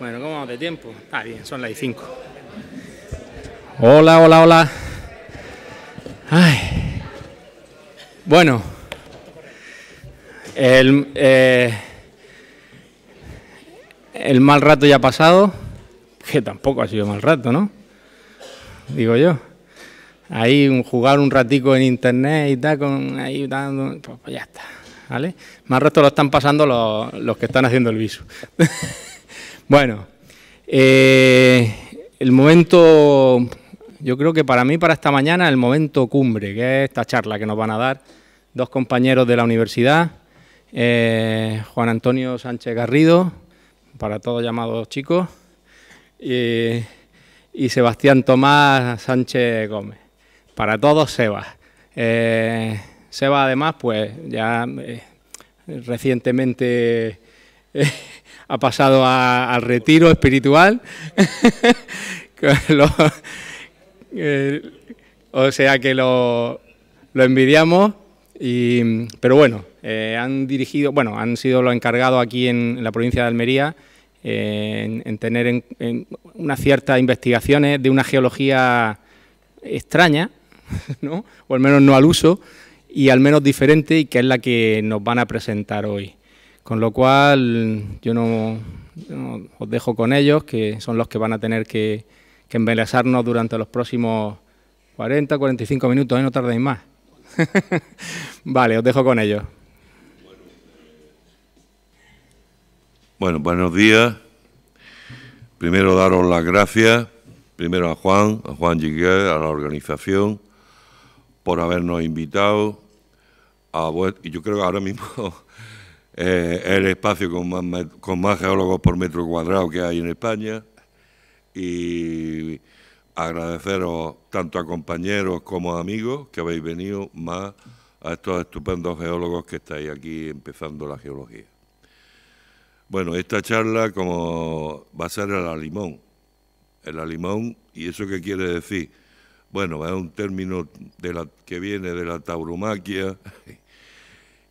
Bueno, ¿cómo vamos de tiempo? Ah, bien, son las 5. Hola, hola, hola. Bueno, eh, el, mal rato ya ha pasado, que tampoco ha sido mal rato, ¿no? Digo yo. Ahí un, jugar un ratico en internet y tal, con, ahí pues, pues, ya está, ¿vale? Mal rato lo están pasando los, los que están haciendo el viso. Bueno, eh, el momento, yo creo que para mí, para esta mañana, el momento cumbre, que es esta charla que nos van a dar dos compañeros de la universidad, eh, Juan Antonio Sánchez Garrido, para todos llamados chicos, y, Sebastián Tomás Sánchez Gómez. Para todos, Seba. Eh, Seba, además, pues ya recientemente ha pasado al retiro espiritual. o sea que lo, envidiamos, pero bueno, eh, han dirigido, bueno, han sido los encargados aquí en, la provincia de Almería eh, en, tener en, en unas ciertas investigaciones de una geología extraña, ¿no? o al menos no al uso, y al menos diferente, y que es la que nos van a presentar hoy. Con lo cual, yo no, os dejo con ellos, que son los que van a tener que, que durante los próximos 40, 45 minutos, ¿eh? no tardéis más. vale, os dejo con ellos. Bueno, buenos días. Primero daros las gracias, primero a Juan, a Juan Giguer, a la organización, por habernos invitado. A, y yo creo que ahora mismo eh, el espacio con más, geólogos por metro cuadrado que hay en España y agradeceros tanto a compañeros como a amigos que habéis venido, más a estos estupendos geólogos que estáis aquí empezando la geología. Bueno, esta charla como va a ser el alimón El alimón ¿y eso qué quiere decir? Bueno, es un término de la, que viene de la tauromaquia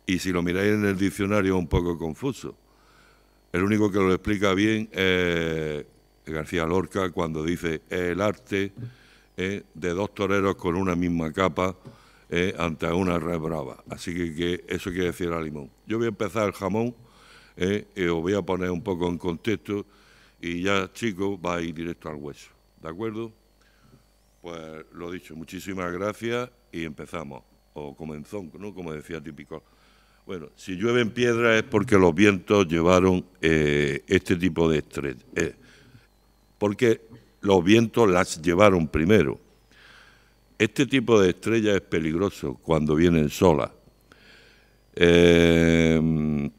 y si lo miráis en el diccionario es un poco confuso. El único que lo explica bien es García Lorca cuando dice eh, el arte eh, de dos toreros con una misma capa eh, ante una red brava. Así que, que, eso quiere decir a limón. Yo voy a empezar el jamón y os voy a poner un poco en contexto y ya chicos va a ir directo al hueso. ¿De acuerdo? Pues lo dicho, muchísimas gracias y empezamos. O comenzón, ¿no? Como decía típico. Bueno, si llueven piedras piedra es porque los vientos llevaron eh, este tipo de estrés. Eh, porque los vientos las llevaron primero. Este tipo de estrella es peligroso cuando vienen solas. Eh,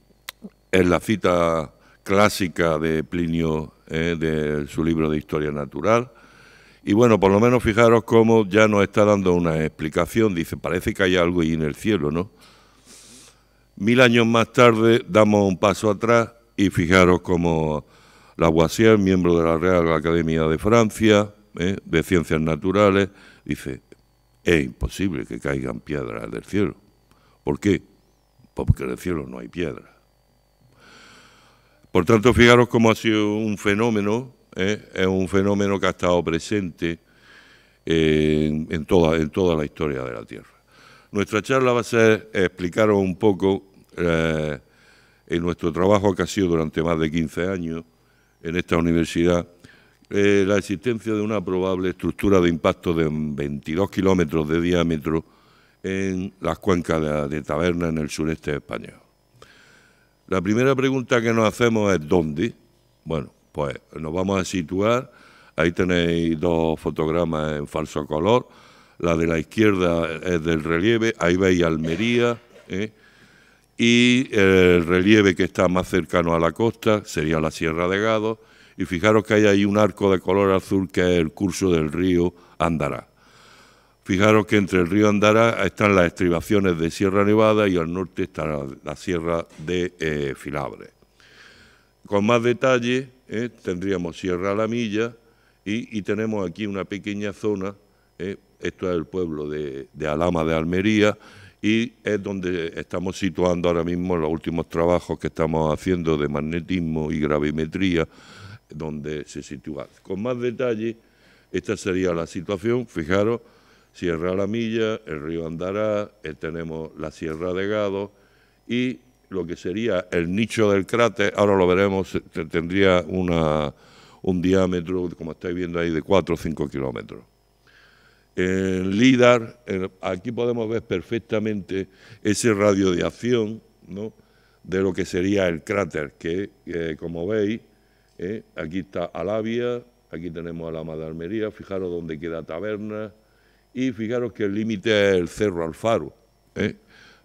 es la cita clásica de Plinio, de su libro de Historia Natural, y bueno, por lo menos fijaros cómo ya nos está dando una explicación, dice, parece que hay algo ahí en el cielo, ¿no? Mil años más tarde damos un paso atrás y fijaros como Lavoisier, miembro de la Real Academia de Francia, ¿eh? de Ciencias Naturales, dice, es imposible que caigan piedras del cielo. ¿Por qué? Porque el cielo no hay piedras. Por tanto, fijaros cómo ha sido un fenómeno, ¿eh? es un fenómeno que ha estado presente en, toda, en toda la historia de la Tierra. Nuestra charla va a ser explicaros un poco eh, en nuestro trabajo que ha sido durante más de 15 años en esta universidad, eh, la existencia de una probable estructura de impacto de 22 kilómetros de diámetro en las cuencas de, Taberna en el sureste español. La primera pregunta que nos hacemos es ¿dónde? Bueno, pues nos vamos a situar, ahí tenéis dos fotogramas en falso color, la de la izquierda es del relieve, ahí veis Almería, ¿eh? y el relieve que está más cercano a la costa sería la Sierra de Gado, y fijaros que hay ahí un arco de color azul que es el curso del río Andará. Fijaros que entre el río Andará están las estribaciones de Sierra Nevada y al norte está la, Sierra de eh, Filabre. Con más detalle eh, tendríamos Sierra La Milla y, tenemos aquí una pequeña zona, eh, esto es el pueblo de, de Alama de Almería, y es donde estamos situando ahora mismo los últimos trabajos que estamos haciendo de magnetismo y gravimetría, donde se sitúa. Con más detalle, esta sería la situación, fijaros, Sierra La Milla, el río Andará, eh, tenemos la Sierra de Gado y lo que sería el nicho del cráter, ahora lo veremos, tendría una, un diámetro, como estáis viendo ahí, de 4 o 5 kilómetros en LIDAR, aquí podemos ver perfectamente ese radio de acción de lo que sería el cráter, que eh, como veis, eh, aquí está Alavia, aquí tenemos a la Madalmería, fijaros dónde queda Taberna, y fijaros que el límite es el Cerro Alfaro. ¿eh?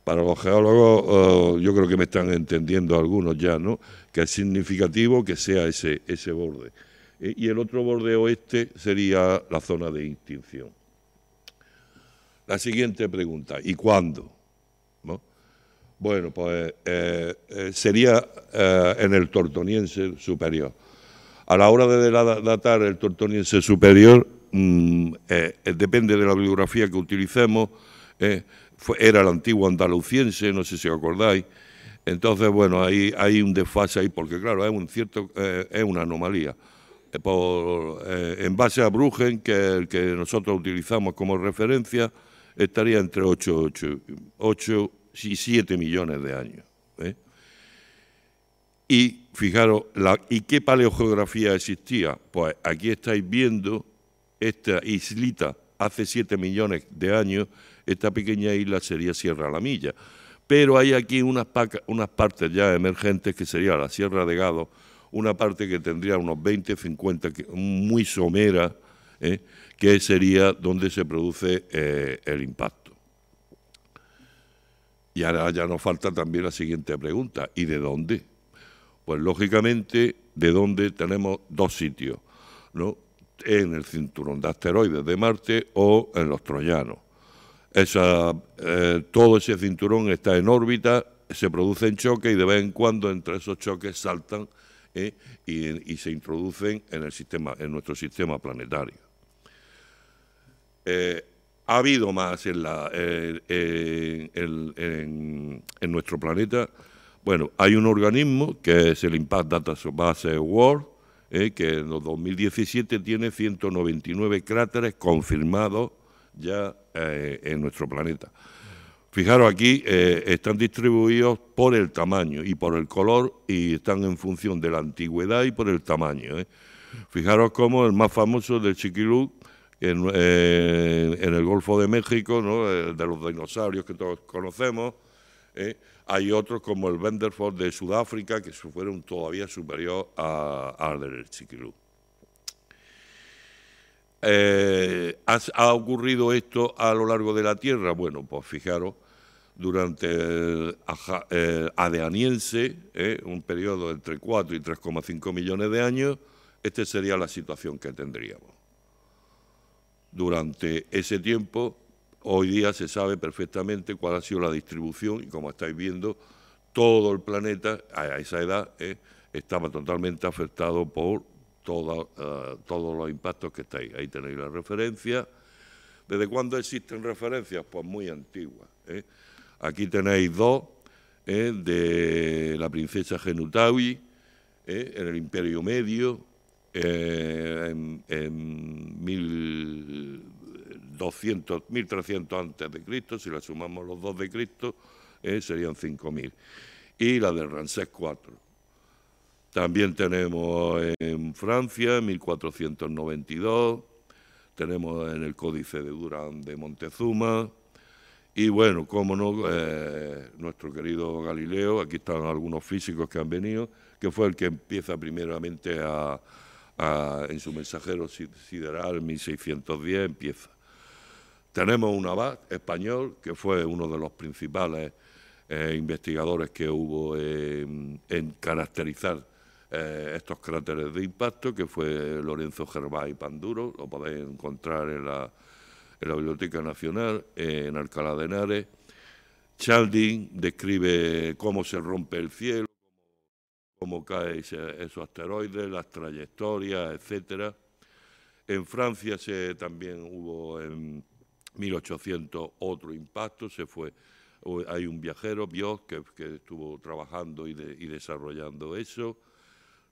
Para los geólogos, oh, yo creo que me están entendiendo algunos ya, ¿no? Que es significativo que sea ese, ese borde. y el otro borde oeste sería la zona de extinción. La siguiente pregunta, ¿y cuándo? Bueno, pues eh, eh, sería eh, en el tortoniense superior. A la hora de datar el tortoniense superior, mm, depende de la bibliografía que utilicemos, era el antiguo andaluciense, no sé si os acordáis, entonces, bueno, ahí hay un desfase ahí, porque claro, es, un cierto, es una anomalía. en base a Brugen, que es el que nosotros utilizamos como referencia, estaría entre 8, y 7 millones de años. ¿eh? Y fijaros, la, ¿y qué paleogeografía existía? Pues aquí estáis viendo esta islita hace 7 millones de años, esta pequeña isla sería Sierra La Milla. Pero hay aquí unas, unas partes ya emergentes que sería la Sierra de Gado, una parte que tendría unos 20, 50, muy somera, ¿eh? que sería donde se produce eh, el impacto. Y ahora ya nos falta también la siguiente pregunta, ¿y de dónde? Pues lógicamente, ¿de dónde tenemos dos sitios? ¿no? En el cinturón de asteroides de Marte o en los troyanos. Esa, eh, todo ese cinturón está en órbita, se producen choques y de vez en cuando entre esos choques saltan eh, y, y se introducen en, el sistema, en nuestro sistema planetario. Eh, ha habido más en, la, eh, en, nuestro planeta. Bueno, hay un organismo que es el Impact Data Base World, eh, que en el 2017 tiene 199 cráteres confirmados ya en nuestro planeta. Fijaros, aquí están distribuidos por el tamaño y por el color y están en función de la antigüedad y por el tamaño. Fijaros como el más famoso del Chiquilú eh, en, el Golfo de México, eh, de los dinosaurios que todos conocemos. ¿eh? Hay otros como el Benderford de Sudáfrica, que fueron todavía superior a, al del Chiquilú. ¿ha, ocurrido esto a lo largo de la Tierra? Bueno, pues fijaros, durante el, adeaniense, un periodo entre 4 y 3,5 millones de años, esta sería la situación que tendríamos durante ese tiempo. Hoy día se sabe perfectamente cuál ha sido la distribución y como estáis viendo, todo el planeta a esa edad eh, estaba totalmente afectado por eh, todos los impactos que estáis. Ahí tenéis la referencia. ¿Desde cuándo existen referencias? Pues muy antiguas. Eh. Aquí tenéis dos de la princesa Genutawi en el Imperio Medio, eh, en, 1200, 1300 antes de Cristo, si le sumamos los dos de Cristo, eh, serían 5000. Y la de Ransés, IV. También tenemos en Francia, 1492, tenemos en el Códice de Durán de Montezuma, y bueno, cómo no, eh, nuestro querido Galileo, aquí están algunos físicos que han venido, que fue el que empieza primeramente a, en su mensajero sideral 1610 empieza. Tenemos un abad español que fue uno de los principales eh, investigadores que hubo en caracterizar eh, estos cráteres de impacto, que fue Lorenzo y Panduro, lo podéis encontrar en la, Biblioteca Nacional, en Alcalá de Henares. Chaldin describe cómo se rompe el cielo cómo cae esos asteroides, las trayectorias, etcétera. En Francia se, también hubo en 1800 otro impacto, se fue, hay un viajero, Bios, que, estuvo trabajando y, desarrollando eso.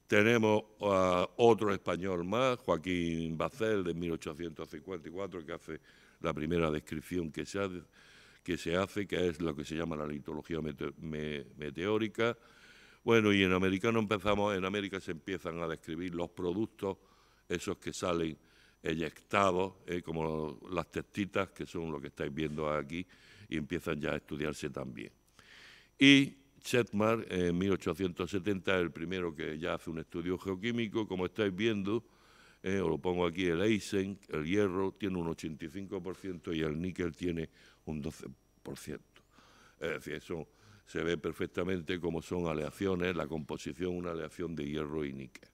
Tenemos a otro español más, Joaquín Bacel, de 1854, que hace la primera descripción que se hace, que, es lo que se llama la litología meteórica. Bueno, y en América no empezamos, en América se empiezan a describir los productos, esos que salen eyectados, eh, como las testitas, que son lo que estáis viendo aquí, y empiezan ya a estudiarse también. Y Chetmar, en 1870, es el primero que ya hace un estudio geoquímico, como estáis viendo, eh, os lo pongo aquí, el Eisen, el hierro, tiene un 85% y el níquel tiene un 12%. Es decir, eso se ve perfectamente cómo son aleaciones, la composición, una aleación de hierro y níquel.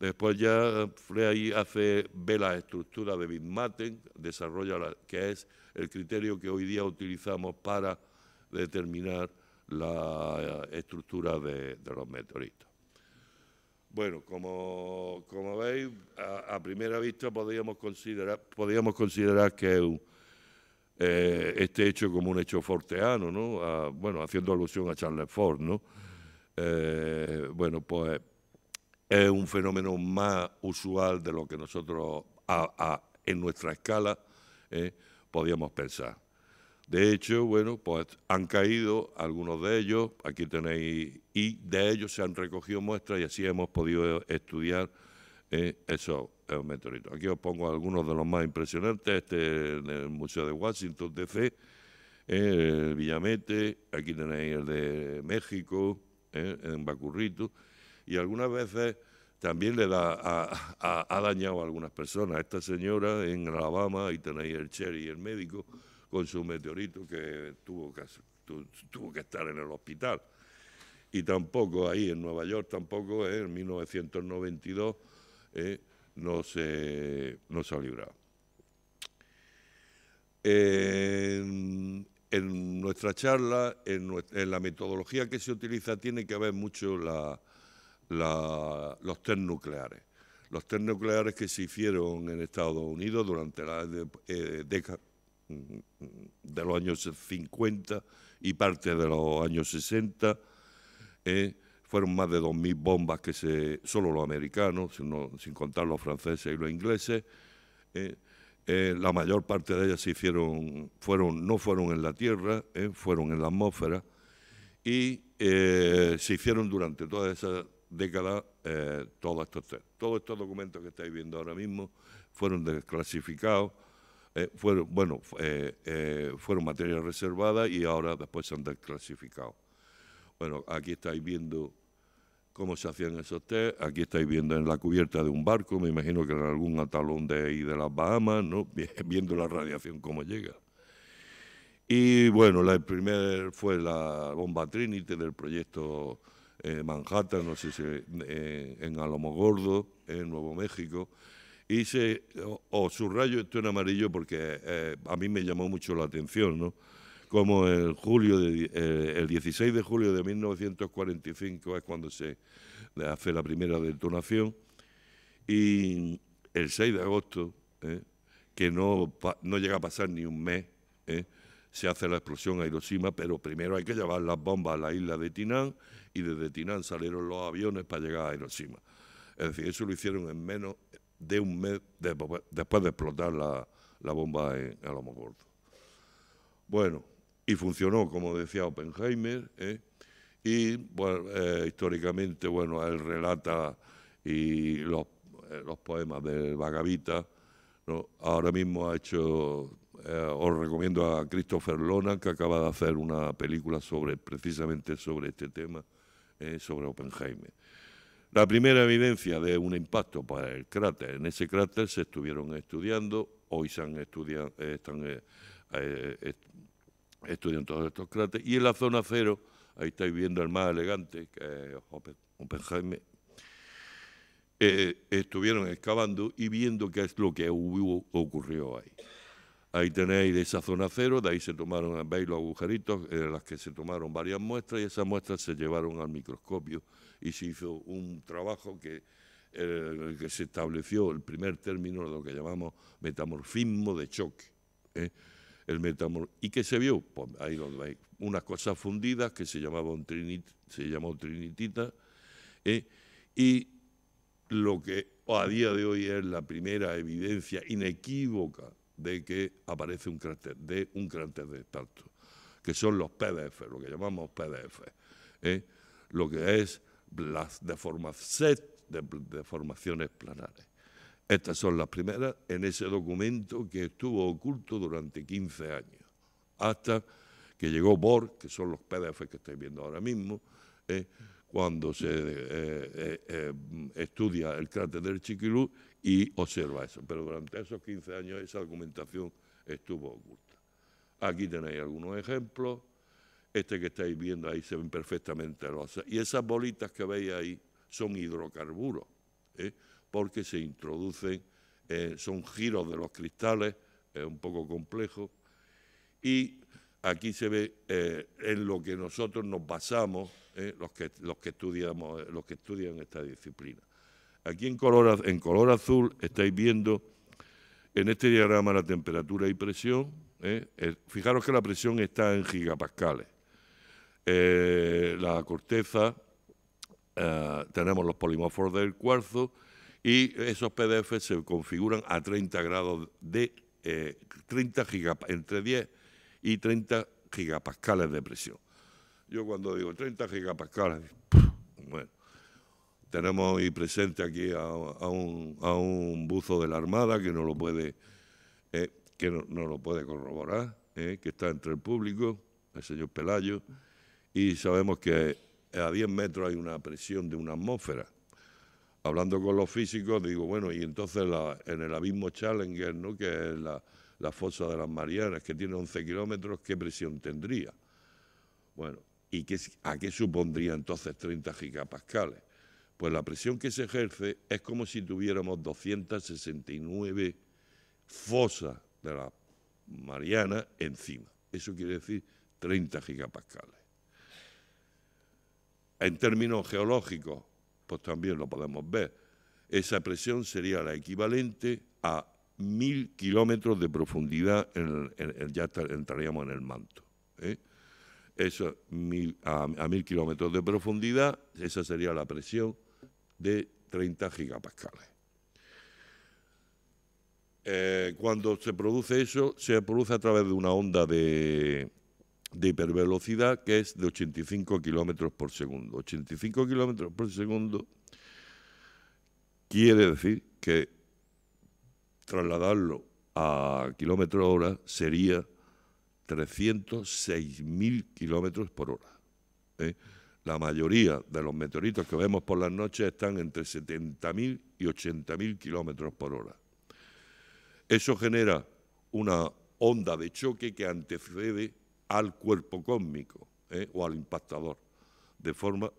Después ya Frey hace, ve la estructura de Bitmaten, desarrolla que es el criterio que hoy día utilizamos para determinar la eh, estructura de, los meteoritos. Bueno, como, veis, a, primera vista podríamos considerar, podríamos considerar que es un, eh, este hecho como un hecho forteano, ¿no? bueno, haciendo alusión a Charles Ford, ¿no? Eh, bueno, pues es un fenómeno más usual de lo que nosotros en nuestra escala eh, podíamos pensar. De hecho, bueno, pues han caído algunos de ellos, aquí tenéis, y de ellos se han recogido muestras y así hemos podido estudiar eso meteorito. Aquí os pongo algunos de los más impresionantes, este en el Museo de Washington, D.C., el eh, Villamete, aquí tenéis el de México, eh, en Bacurrito, y algunas veces también le da, ha, dañado a algunas personas. Esta señora en Alabama, y tenéis el Cherry y el médico, con su meteorito que tuvo que, tuvo que estar en el hospital. Y tampoco ahí en Nueva York, tampoco, eh, en 1992, ¿eh? no se ha librado. En, nuestra charla, en, la metodología que se utiliza, tiene que haber mucho los test nucleares. Los test nucleares que se hicieron en Estados Unidos durante la década eh, mm, de los años 50 y parte de los años 60, fueron más de 2.000 bombas que se, solo los americanos, sino, sin contar los franceses y los ingleses. Eh, eh, la mayor parte de ellas se hicieron, fueron, no fueron en la Tierra, eh, fueron en la atmósfera y se hicieron durante toda esa década todos estos test. Todos estos documentos que estáis viendo ahora mismo fueron desclasificados, fueron, bueno, fueron materias reservadas y ahora después se han desclasificado. Bueno, aquí estáis viendo cómo se hacían esos test, aquí estáis viendo en la cubierta de un barco, me imagino que era algún atalón de ahí de las Bahamas, ¿no? viendo la radiación cómo llega. Y bueno, la primera fue la bomba Trinity del proyecto eh, Manhattan, no sé si eh, en Alomogordo, en Nuevo México. Y se, o, su rayo subrayo esto en amarillo porque eh, a mí me llamó mucho la atención, ¿no? como el, julio 16 eh, de julio de 1945 es cuando se hace la primera detonación, y el 6 de agosto, eh, que no, no llega a pasar ni un mes, eh, se hace la explosión a Hiroshima, pero primero hay que llevar las bombas a la isla de Tinan y desde Tinan salieron los aviones para llegar a Hiroshima. Es decir, eso lo hicieron en menos de un mes después de explotar la, la bomba en Alamogordo. Bueno y funcionó, como decía Oppenheimer, ¿eh? y bueno, eh, históricamente, bueno, él relata y los, eh, poemas del Vagabita. ahora mismo ha hecho, os recomiendo a Christopher Lona, que acaba de hacer una película sobre, precisamente sobre este tema, sobre Oppenheimer. La primera evidencia de un impacto para el cráter, en ese cráter se estuvieron estudiando, hoy se han estudiado, están estudian todos estos cráteres. Y en la zona cero, ahí estáis viendo el más elegante, que es Oppenheimer, eh, estuvieron excavando y viendo qué es lo que hubo, ocurrió ahí. Ahí tenéis esa zona cero, de ahí se tomaron, veis los agujeritos, en eh, las que se tomaron varias muestras y esas muestras se llevaron al microscopio y se hizo un trabajo que, el eh, que se estableció el primer término de lo que llamamos metamorfismo de choque el y que se vio pues, ahí donde hay unas cosas fundidas que se llamaban trinit, se llamó trinitita ¿eh? y lo que a día de hoy es la primera evidencia inequívoca de que aparece un cráter de un cráter de impacto que son los PDF, lo que llamamos PDF, ¿eh? lo que es las de deformaciones planares. Estas son las primeras en ese documento que estuvo oculto durante 15 años, hasta que llegó Borg, que son los PDF que estáis viendo ahora mismo, eh, cuando se eh, eh, estudia el cráter del Chiquilú y observa eso. Pero durante esos 15 años esa documentación estuvo oculta. Aquí tenéis algunos ejemplos. Este que estáis viendo ahí se ven perfectamente rosas. Y esas bolitas que veis ahí son hidrocarburos. ¿eh? porque se introducen, eh, son giros de los cristales, es un poco complejo, y aquí se ve eh, en lo que nosotros nos basamos, eh, los, que, estudiamos, los que estudian esta disciplina. Aquí en color, en color azul estáis viendo en este diagrama la temperatura y presión. fijaros que la presión está en gigapascales. la corteza tenemos los polimorfos del cuarzo y esos PDF se configuran a 30 grados de eh, 30 entre 10 y 30 gigapascales de presión. Yo cuando digo 30 gigapascales, bueno, tenemos hoy presente aquí a, un, buzo de la Armada que no lo puede, eh, que no, lo puede corroborar, eh, que está entre el público, el señor Pelayo, y sabemos que a 10 metros hay una presión de una atmósfera hablando con los físicos, digo, bueno, y entonces en el abismo Challenger, ¿no? que es la, fosa de las Marianas, que tiene 11 kilómetros, ¿qué presión tendría? Bueno, ¿y a qué supondría entonces 30 gigapascales? Pues la presión que se ejerce es como si tuviéramos 269 fosas de las Marianas encima. Eso quiere decir 30 gigapascales. En términos geológicos, pues también lo podemos ver. Esa presión sería la equivalente a mil kilómetros de profundidad, ya entraríamos en el manto. ¿eh? Eso, a, mil kilómetros de profundidad, esa sería la presión de 30 gigapascales. Eh, cuando se produce eso, se produce a través de una onda de, de hipervelocidad que es de 85 kilómetros por segundo. 85 kilómetros por segundo quiere decir que trasladarlo a kilómetros hora sería 306.000 kilómetros por hora. ¿eh? La mayoría de los meteoritos que vemos por las noches están entre 70.000 y 80.000 kilómetros por hora. Eso genera una onda de choque que antecede al cuerpo cósmico ¿eh? o al impactador, de forma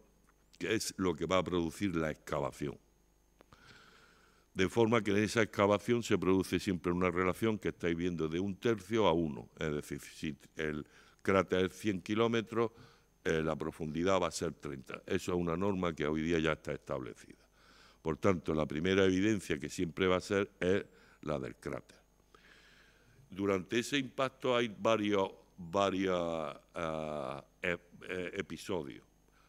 que es lo que va a producir la excavación. De forma que en esa excavación se produce siempre una relación que estáis viendo de un tercio a uno. Es decir, si el cráter es 100 kilómetros, eh, la profundidad va a ser 30. Eso es una norma que hoy día ya está establecida. Por tanto, la primera evidencia que siempre va a ser es la del cráter. Durante ese impacto hay varios varios ah, e, e, episodios.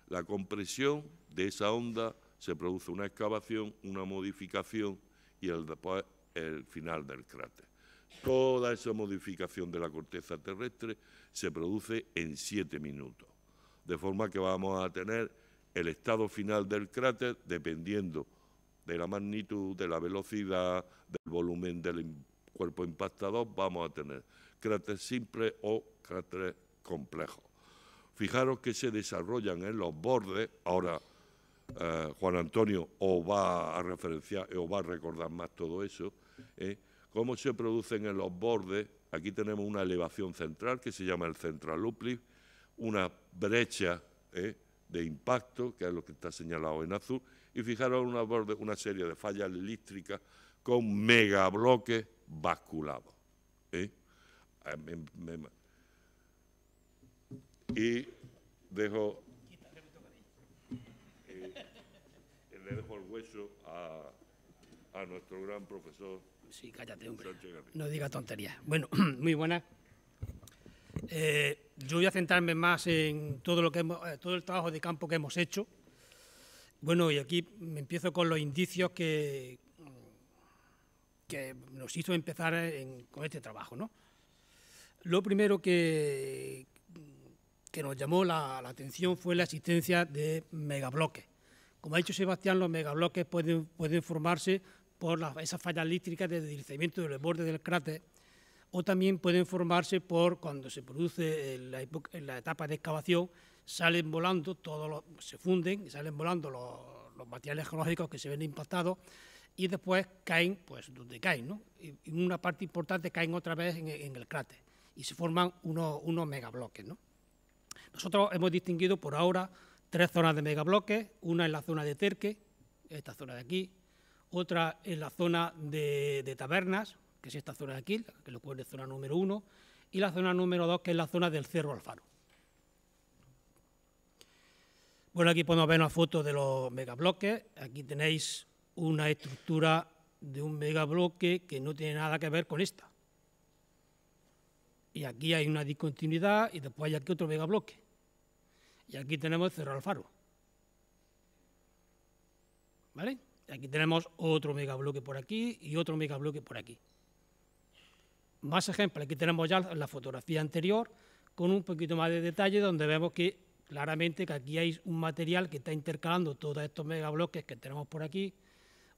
La compresión de esa onda se produce una excavación, una modificación y el, después el final del cráter. Toda esa modificación de la corteza terrestre se produce en siete minutos, de forma que vamos a tener el estado final del cráter dependiendo de la magnitud, de la velocidad, del volumen del cuerpo impactador, vamos a tener, cráteres simple o cráteres complejos. Fijaros que se desarrollan en los bordes, ahora eh, Juan Antonio os va a referenciar o va a recordar más todo eso, ¿eh? cómo se producen en los bordes, aquí tenemos una elevación central que se llama el central una brecha ¿eh? de impacto, que es lo que está señalado en azul, y fijaros una, una serie de fallas eléctricas con megabloques basculado. ¿eh? Ah, y dejo, eh, le dejo el hueso a, nuestro gran profesor. Sí, cállate, hombre. No diga tonterías. Bueno, muy buenas. Eh, yo voy a centrarme más en todo, lo que todo el trabajo de campo que hemos hecho. Bueno, y aquí me empiezo con los indicios que, que nos hizo empezar con este trabajo. Lo primero que, que nos llamó la, atención fue la existencia de megabloques. Como ha dicho Sebastián, los megabloques pueden, pueden formarse por esas fallas eléctricas de deslizamiento de los bordes del cráter o también pueden formarse por cuando se produce la, etapa de excavación, salen volando, todos se funden, y salen volando los, los materiales geológicos que se ven impactados y después caen pues donde caen, ¿no? En una parte importante caen otra vez en, el cráter y se forman unos, megabloques, ¿no? Nosotros hemos distinguido por ahora tres zonas de megabloques, una en la zona de Terque, esta zona de aquí, otra en la zona de, Tabernas, que es esta zona de aquí, que lo cual zona número uno, y la zona número dos, que es la zona del Cerro Alfaro. Bueno, aquí podemos ver una foto de los megabloques. Aquí tenéis una estructura de un megabloque que no tiene nada que ver con esta. Y aquí hay una discontinuidad y después hay aquí otro megabloque. Y aquí tenemos Cerro Alfaro. ¿Vale? aquí tenemos otro megabloque por aquí y otro megabloque por aquí. Más ejemplos. Aquí tenemos ya la fotografía anterior con un poquito más de detalle donde vemos que claramente que aquí hay un material que está intercalando todos estos megabloques que tenemos por aquí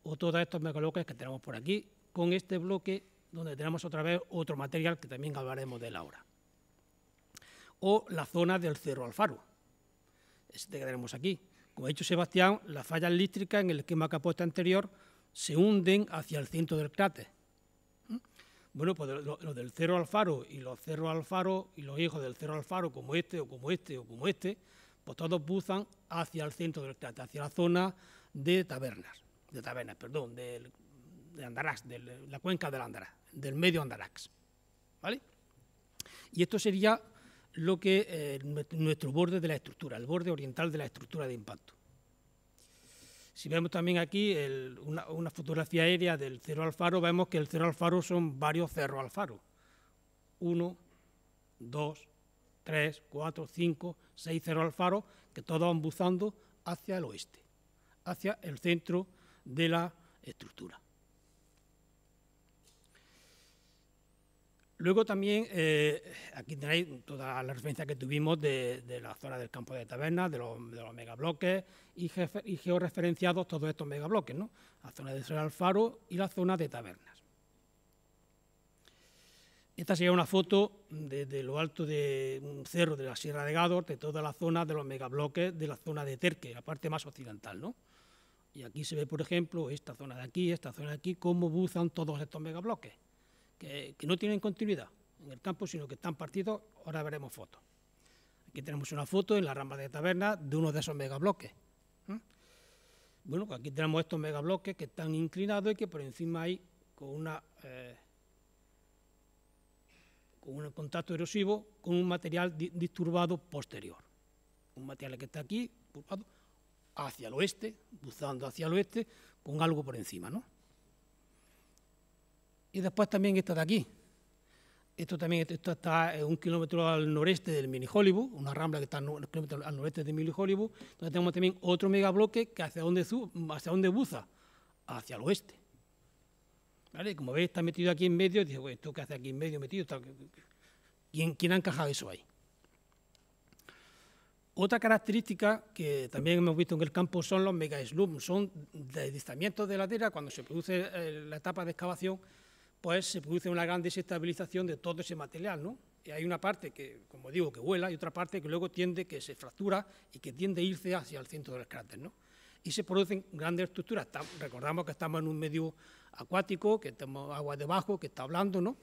o todos estos mecoloques que tenemos por aquí, con este bloque donde tenemos otra vez otro material que también hablaremos de él ahora. O la zona del Cerro Alfaro, este que tenemos aquí. Como ha dicho Sebastián, las fallas lístricas en el esquema que ha puesto anterior se hunden hacia el centro del cráter. ¿Mm? Bueno, pues lo, del Cerro Alfaro y los cerro Alfaro y los hijos del Cerro Alfaro, como este o como este o como este, pues todos buzan hacia el centro del cráter, hacia la zona de tabernas de Taberna, perdón, de Andarax, de la cuenca del Andarax, del medio Andarax. ¿Vale? Y esto sería lo que eh, nuestro borde de la estructura, el borde oriental de la estructura de impacto. Si vemos también aquí una, fotografía aérea del Cerro Alfaro, vemos que el Cerro Alfaro son varios Cerros Alfaro. Uno, dos, tres, cuatro, cinco, seis Cerros Alfaro, que todos van buzando hacia el oeste, hacia el centro de la estructura. Luego también, eh, aquí tenéis toda la referencia que tuvimos de, la zona del campo de tabernas, de los, megabloques y, georreferenciados todos estos megabloques, ¿no? la zona de Sor Alfaro y la zona de tabernas. Esta sería una foto de lo alto de un cerro de la Sierra de Gador, de toda la zona de los megabloques de la zona de Terque, la parte más occidental. ¿no? Y aquí se ve, por ejemplo, esta zona de aquí, esta zona de aquí, cómo buzan todos estos megabloques, que, no tienen continuidad en el campo, sino que están partidos. Ahora veremos fotos. Aquí tenemos una foto en la rama de taberna de uno de esos megabloques. ¿eh? Bueno, pues aquí tenemos estos megabloques que están inclinados y que por encima hay con una... Eh, con un contacto erosivo, con un material disturbado posterior. Un material que está aquí, curvado, hacia el oeste, buzando hacia el oeste, con algo por encima, ¿no? Y después también está de aquí. Esto también esto está eh, un kilómetro al noreste del Mini Hollywood, una rambla que está un kilómetro al noreste del Mini Hollywood, donde tenemos también otro megabloque que hacia donde, hacia dónde buza, hacia el oeste. ¿Vale? Como veis, está metido aquí en medio, dice, pues, ¿esto qué hace aquí en medio metido? ¿quién, ¿Quién ha encajado eso ahí? Otra característica que también hemos visto en el campo son los mega slums, son deslizamientos de ladera. Cuando se produce eh, la etapa de excavación, pues se produce una gran desestabilización de todo ese material, ¿no? Y hay una parte que, como digo, que vuela y otra parte que luego tiende, que se fractura y que tiende a irse hacia el centro del cráter, ¿no? Y se producen grandes estructuras. recordamos que estamos en un medio acuático, que tenemos agua debajo, que está hablando, ¿no?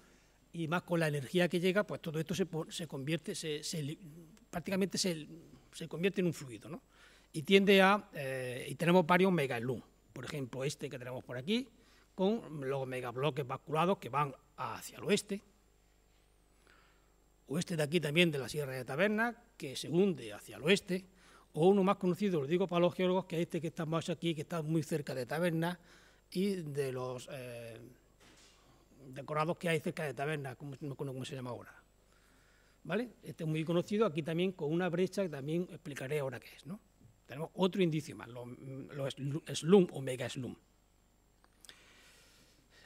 Y más con la energía que llega, pues todo esto se, convierte, se, prácticamente se se convierte en un fluido, ¿no? Y tiende a, eh, y tenemos varios megaelum, por ejemplo, este que tenemos por aquí, con los megabloques basculados que van hacia el oeste, o este de aquí también de la Sierra de Taberna, que se hunde hacia el oeste, o uno más conocido, lo digo para los geólogos, que es este que está más aquí, que está muy cerca de Taberna y de los eh, decorados que hay cerca de Taberna, como, no cómo se llama ahora. ¿vale? Este es muy conocido, aquí también con una brecha que también explicaré ahora qué es, ¿no? Tenemos otro indicio más, los, slum o mega slum.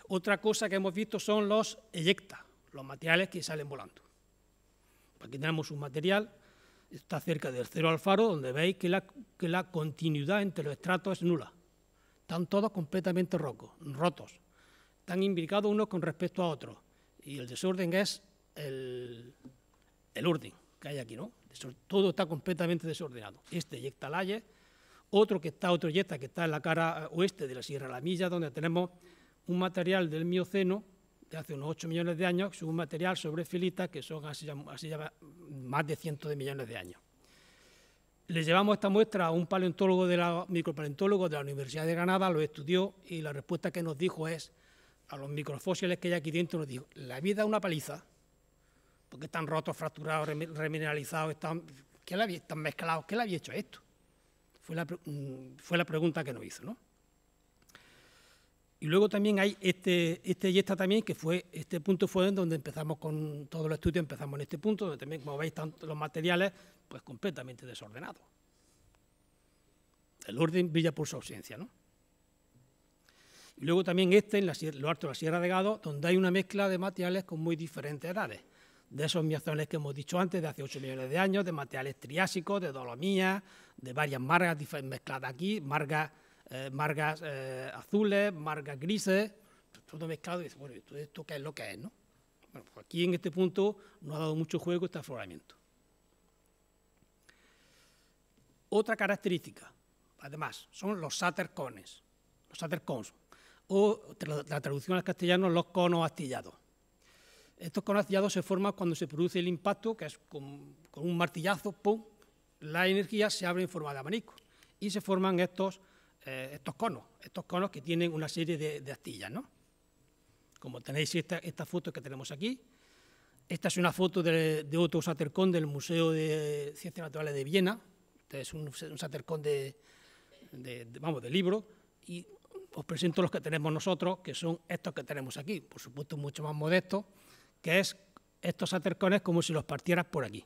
Otra cosa que hemos visto son los eyecta, los materiales que salen volando. Pues aquí tenemos un material, está cerca del cero alfaro, donde veis que la, continuidad entre los estratos es nula. Están todos completamente rocos, rotos. Están imbricados unos con respecto a otros. Y el desorden es el, el orden que hay aquí, ¿no? Todo está completamente desordenado. Este eyecta Layes, otro que está, otro yecta que está en la cara oeste de la Sierra La Milla, donde tenemos un material del Mioceno de hace unos 8 millones de años, es un material sobre filitas que son así, así más de cientos de millones de años. Le llevamos esta muestra a un paleontólogo de la, micropaleontólogo de la Universidad de Granada, lo estudió y la respuesta que nos dijo es, a los microfósiles que hay aquí dentro nos dijo, la vida es una paliza, porque están rotos, fracturados, remineralizados, están, ¿qué le había, están mezclados, ¿qué le había hecho esto? Fue la, mm, fue la pregunta que nos hizo, ¿no? Y luego también hay este, este y esta también, que fue, este punto fue en donde empezamos con todo el estudio, empezamos en este punto, donde también, como veis, están los materiales pues completamente desordenados. El orden brilla por su ausencia, ¿no? Y luego también este, en la, lo alto de la Sierra de Gado, donde hay una mezcla de materiales con muy diferentes edades de esos miozones que hemos dicho antes, de hace 8 millones de años, de materiales triásicos, de dolomías, de varias margas mezcladas aquí, margas, eh, margas eh, azules, margas grises, pues todo mezclado y dices, bueno, ¿esto, qué es lo que es? ¿no? Bueno, pues aquí en este punto no ha dado mucho juego este afloramiento. Otra característica, además, son los satercones, los satercones o la traducción al castellano, los conos astillados. Estos astillados se forman cuando se produce el impacto, que es con, un martillazo, ¡pum!, la energía se abre en forma de abanico y se forman estos, eh, estos conos, estos conos que tienen una serie de, astillas, ¿no? Como tenéis esta, foto que tenemos aquí, esta es una foto de, otro satercón del Museo de Ciencias Naturales de Viena, este es un, un de, de, vamos, de libro, y os presento los que tenemos nosotros, que son estos que tenemos aquí, por supuesto mucho más modestos, que es estos atercones como si los partieras por aquí.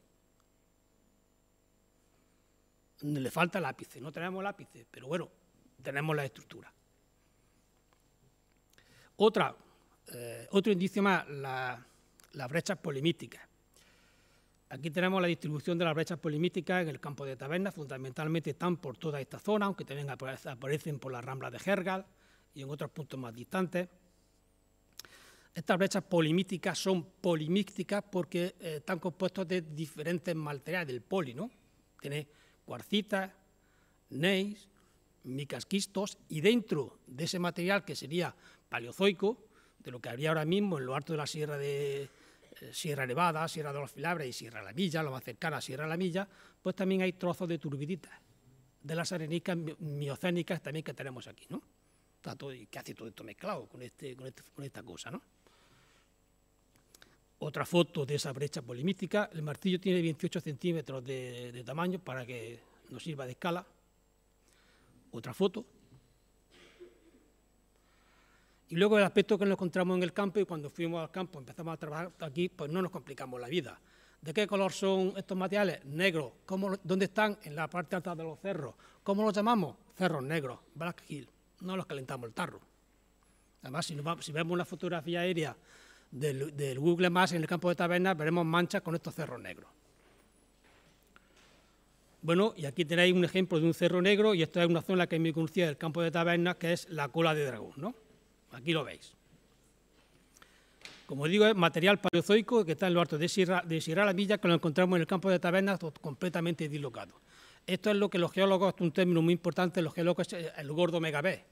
Le falta lápice, no tenemos lápices pero bueno, tenemos la estructura. Otra, eh, otro indicio más, las brechas polimíticas. Aquí tenemos la distribución de las brechas polimíticas en el campo de taberna, fundamentalmente están por toda esta zona, aunque también aparecen por las ramblas de Hergal y en otros puntos más distantes. Estas brechas polimíticas son polimícticas porque eh, están compuestos de diferentes materiales del poli, ¿no? Tiene cuarcita, neis, micasquistos y dentro de ese material que sería paleozoico, de lo que habría ahora mismo en lo alto de la sierra de eh, Sierra Nevada, Sierra de los Filabres y Sierra La Milla, lo más cercana a Sierra La Milla, pues también hay trozos de turbiditas, de las arenicas miocénicas también que tenemos aquí, ¿no? Está todo, que hace todo esto mezclado con, este, con este, esta cosa, ¿no? Otra foto de esa brecha polimística. El martillo tiene 28 centímetros de, tamaño para que nos sirva de escala. Otra foto. Y luego el aspecto que nos encontramos en el campo y cuando fuimos al campo empezamos a trabajar aquí, pues no nos complicamos la vida. ¿De qué color son estos materiales? Negro. ¿Dónde están? En la parte alta de los cerros. ¿Cómo los llamamos? Cerros negros, Black Hill. No los calentamos el tarro. Además, si, si vemos una fotografía aérea del, Google Maps en el campo de tabernas veremos manchas con estos cerros negros. Bueno, y aquí tenéis un ejemplo de un cerro negro, y esto es una zona que me conocía del campo de tabernas, que es la cola de dragón, ¿no? Aquí lo veis. Como digo, es material paleozoico que está en lo alto de Sierra, de la Villa, que lo encontramos en el campo de tabernas completamente dislocado. Esto es lo que los geólogos, un término muy importante, los geólogos, eh, el gordo megabé,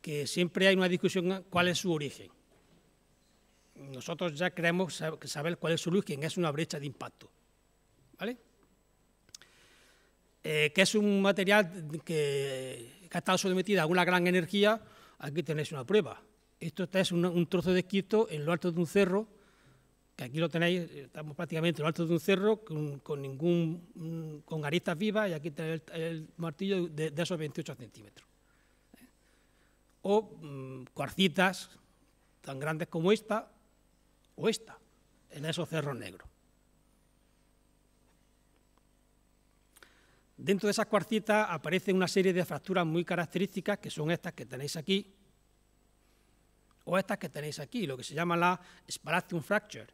que siempre hay una discusión cuál es su origen nosotros ya creemos saber cuál es su luz, quién es una brecha de impacto. ¿Vale? Eh, que es un material que, ha estado sometido a una gran energía, aquí tenéis una prueba. Esto es un, trozo de esquisto en lo alto de un cerro, que aquí lo tenéis, estamos prácticamente en lo alto de un cerro, con, ningún, con aristas vivas, y aquí tenéis el, martillo de, esos 28 centímetros. ¿eh? O mm, cuarcitas tan grandes como esta, o esta, en esos cerros negros. Dentro de esas cuarcitas aparece una serie de fracturas muy características, que son estas que tenéis aquí, o estas que tenéis aquí, lo que se llama la spallation Fracture.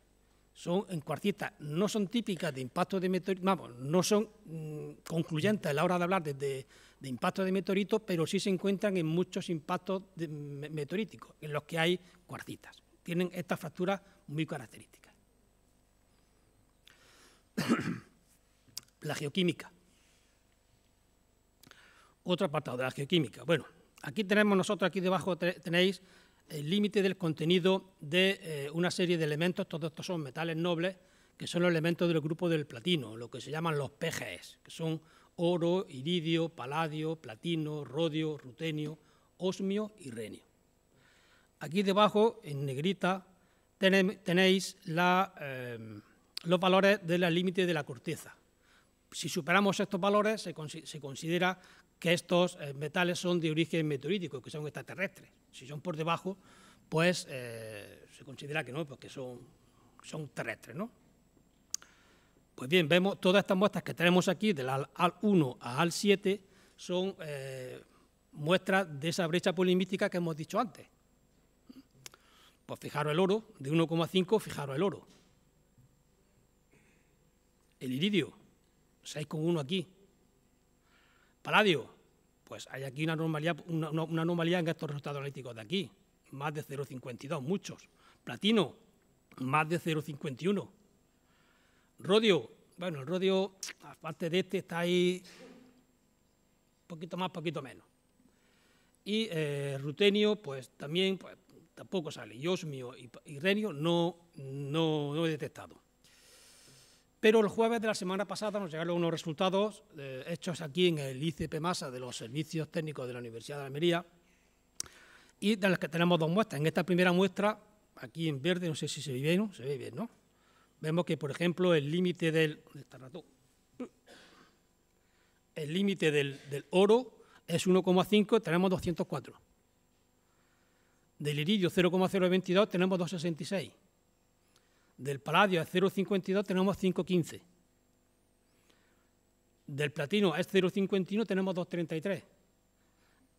Son en cuarcitas, no son típicas de impacto de meteorito, vamos, no son mm, concluyentes a la hora de hablar de, de impacto de meteorito, pero sí se encuentran en muchos impactos meteoríticos, en los que hay cuarcitas tienen estas fracturas muy características. la geoquímica. Otro apartado de la geoquímica. Bueno, aquí tenemos nosotros, aquí debajo tenéis el límite del contenido de eh, una serie de elementos, todos estos son metales nobles, que son los elementos del grupo del platino, lo que se llaman los PGEs, que son oro, iridio, paladio, platino, rodio, rutenio, osmio y renio. Aquí debajo, en negrita, tenéis em, los valores del límite de la corteza. Si superamos estos valores, se, considera que estos eh, metales son de origen meteorítico, que son extraterrestres. Si son por debajo, pues eh, se considera que no, porque son, terrestres, Pues bien, vemos todas estas muestras que tenemos aquí, del AL1 a AL7, son eh, muestras de esa brecha polimítica que hemos dicho antes. Pues fijaros el oro, de 1,5 fijaros el oro. El iridio, 6,1 aquí. Paladio, pues hay aquí una anomalía, una, en estos resultados analíticos de aquí, más de 0,52, muchos. Platino, más de 0,51. Rodio, bueno, el rodio, aparte de este, está ahí poquito más, poquito menos. Y eh, rutenio, pues también, pues, tampoco sale. Yosmio y, y renio no, no, he detectado. Pero el jueves de la semana pasada nos llegaron unos resultados eh, hechos aquí en el ICP Masa de los servicios técnicos de la Universidad de Almería y de las que tenemos dos muestras. En esta primera muestra, aquí en verde, no sé si se ve bien, ¿no? se ve bien, ¿no? Vemos que, por ejemplo, el límite del... El límite del oro es 1,5, tenemos 204. Del iridio 0,022 tenemos 266. Del paladio es 0,52 tenemos 515. Del platino es 0,51 tenemos 233.